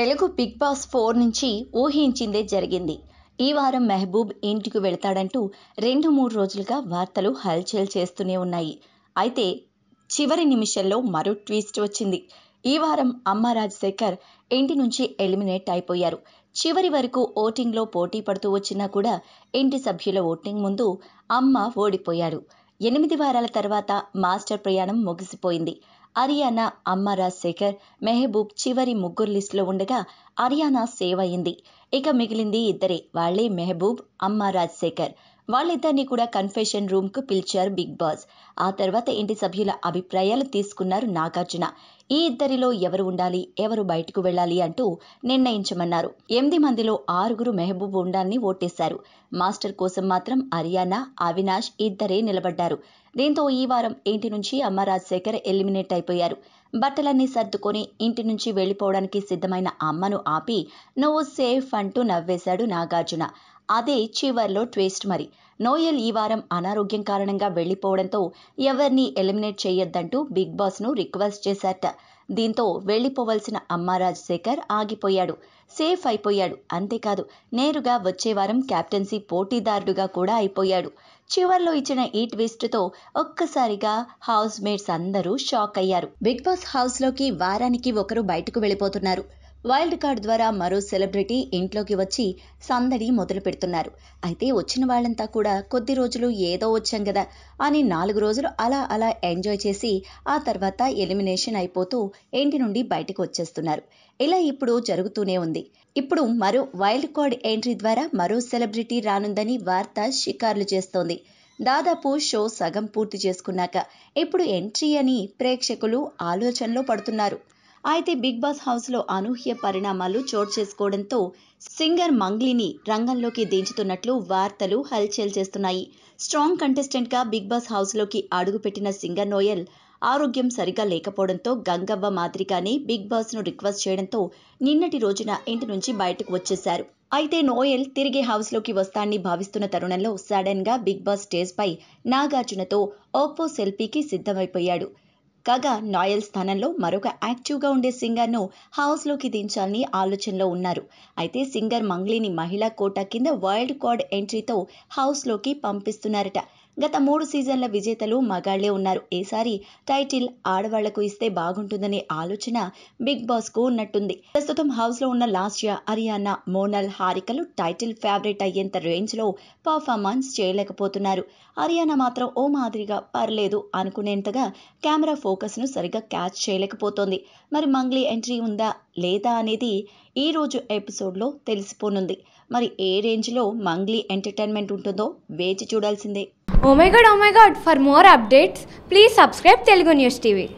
Telugu big boss four నుంచి ఊహించిందే జరిగింది ఈ వారం మెహబూబ్ ఇంటికి వెళ్తాడంటూ రెండు మూడు రోజులుగా వార్తలు హల్చల్ చేస్తూనే ఉన్నాయి అయితే చివరి నిమిషంలో మరో ట్విస్ట్ వచ్చింది ఈ వారం అమ్మ రాజశేఖర్ ఇంటి నుంచి ఎలిమినేట్ అయిపోయారు చివరి వరకు ఓటింగ్లో పోటీ పడుతూ వచ్చినా కూడా ఇంటి సభ్యుల ఓటింగ్ ముందు అమ్మ ఓడిపోయాడు ఎనిమిది వారాల తర్వాత మాస్టర్ ప్రయాణం ముగిసిపోయింది అరియానా అమ్మ రాజశేఖర్ మెహబూబ్ చివరి ముగ్గురు లిస్టులో ఉండగా అరియానా సేవ్ అయింది ఇక మిగిలింది ఇద్దరే వాళ్లే మెహబూబ్ అమ్మ రాజశేఖర్ వాళ్ళిద్దరినీ కూడా కన్ఫెషన్ రూమ్ కు పిలిచారు బిగ్ బాస్ ఆ తర్వాత ఇంటి సభ్యుల అభిప్రాయాలు తీసుకున్నారు నాగార్జున ఈ ఇద్దరిలో ఎవరు ఉండాలి ఎవరు బయటకు వెళ్ళాలి అంటూ నిర్ణయించమన్నారు ఎనిమిది మందిలో ఆరుగురు మెహబూబ్ ఉండాలని ఓటేశారు మాస్టర్ కోసం మాత్రం అరియానా అవినాష్ ఇద్దరే నిలబడ్డారు దీంతో ఈ వారం ఇంటి నుంచి అమ్మ రాజశేఖర్ ఎలిమినేట్ అయిపోయారు బట్టలన్నీ సర్దుకొని ఇంటి నుంచి వెళ్ళిపోవడానికి సిద్ధమైన అమ్మను ఆపి నువ్వు సేఫ్ అంటూ నవ్వేశాడు నాగార్జున అదే చివర్లో ట్వేస్ట్ మరి నోయల్ ఈ వారం అనారోగ్యం కారణంగా వెళ్లిపోవడంతో ఎవరిని ఎలిమినేట్ చేయొద్దంటూ బిగ్ బాస్ ను రిక్వెస్ట్ చేశారట దీంతో వెళ్లిపోవలసిన అమ్మారాజ్ శేఖర్ ఆగిపోయాడు సేఫ్ అయిపోయాడు అంతేకాదు నేరుగా వచ్చే వారం క్యాప్టెన్సీ పోటీదారుడుగా కూడా అయిపోయాడు చివర్లో ఇచ్చిన ఈ ట్విస్ట్తో ఒక్కసారిగా హౌస్ మేట్స్ అందరూ షాక్ అయ్యారు బిగ్ బాస్ హౌస్ లోకి వారానికి ఒకరు బయటకు వెళ్ళిపోతున్నారు వైల్డ్ కార్డ్ ద్వారా మరో సెలబ్రిటీ ఇంట్లోకి వచ్చి సందడి మొదలు పెడుతున్నారు అయితే వచ్చిన వాళ్ళంతా కూడా కొద్ది రోజులు ఏదో వచ్చాం కదా అని నాలుగు రోజులు అలా అలా ఎంజాయ్ చేసి ఆ తర్వాత ఎలిమినేషన్ అయిపోతూ ఇంటి నుండి బయటకు వచ్చేస్తున్నారు ఇలా ఇప్పుడు జరుగుతూనే ఉంది ఇప్పుడు మరో వైల్డ్ కార్డ్ ఎంట్రీ ద్వారా మరో సెలబ్రిటీ రానుందని వార్త షికార్లు చేస్తోంది దాదాపు షో సగం పూర్తి చేసుకున్నాక ఇప్పుడు ఎంట్రీ అని ప్రేక్షకులు ఆలోచనలో పడుతున్నారు అయితే బిగ్ బాస్ హౌస్లో అనూహ్య పరిణామాలు చోటు చేసుకోవడంతో సింగర్ మంగ్లీని రంగంలోకి దించుతున్నట్లు వార్తలు హల్చల్ చేస్తున్నాయి స్ట్రాంగ్ కంటెస్టెంట్గా బిగ్ బాస్ హౌస్లోకి అడుగుపెట్టిన సింగర్ నోయల్ ఆరోగ్యం సరిగా లేకపోవడంతో గంగవ్వ మాదిరిగానే బిగ్ బాస్ను రిక్వెస్ట్ చేయడంతో నిన్నటి రోజున ఇంటి నుంచి బయటకు వచ్చేశారు అయితే నోయల్ తిరిగి లోకి వస్తాన్ని భావిస్తున్న తరుణంలో సడన్గా బిగ్ బాస్ స్టేజ్ పై నాగార్జునతో ఓపో సెల్ఫీకి సిద్ధమైపోయాడు కాగా నాయల్ స్థానంలో మరొక యాక్టివ్గా ఉండే సింగర్ను హౌస్లోకి దించాలని ఆలోచనలో ఉన్నారు అయితే సింగర్ మంగ్లీని మహిళా కోటా కింద వైల్డ్ కార్డ్ ఎంట్రీతో హౌస్లోకి పంపిస్తున్నారట గత మూడు సీజన్ల విజేతలు మగాళ్లే ఉన్నారు ఈసారి టైటిల్ ఆడవాళ్లకు ఇస్తే బాగుంటుందనే ఆలోచన బిగ్ బాస్కు ఉన్నట్టుంది ప్రస్తుతం హౌస్లో ఉన్న లాస్ట్ ఇయర్ అరియానా మోనల్ హారికలు టైటిల్ ఫేవరెట్ అయ్యేంత రేంజ్లో పర్ఫార్మెన్స్ చేయలేకపోతున్నారు అరియానా మాత్రం ఓ మాదిరిగా పర్లేదు అనుకునేంతగా కెమెరా ఫోకస్ను సరిగా క్యాచ్ చేయలేకపోతోంది మరి మంగ్లీ ఎంట్రీ ఉందా లేదా అనేది ఈ ఎపిసోడ్ ఎపిసోడ్లో తెలిసిపోనుంది మరి ఏ రేంజ్లో మంగ్లీ ఎంటర్టైన్మెంట్ ఉంటుందో వేచి చూడాల్సిందే oh my god oh my god for more updates please subscribe Telugu news TV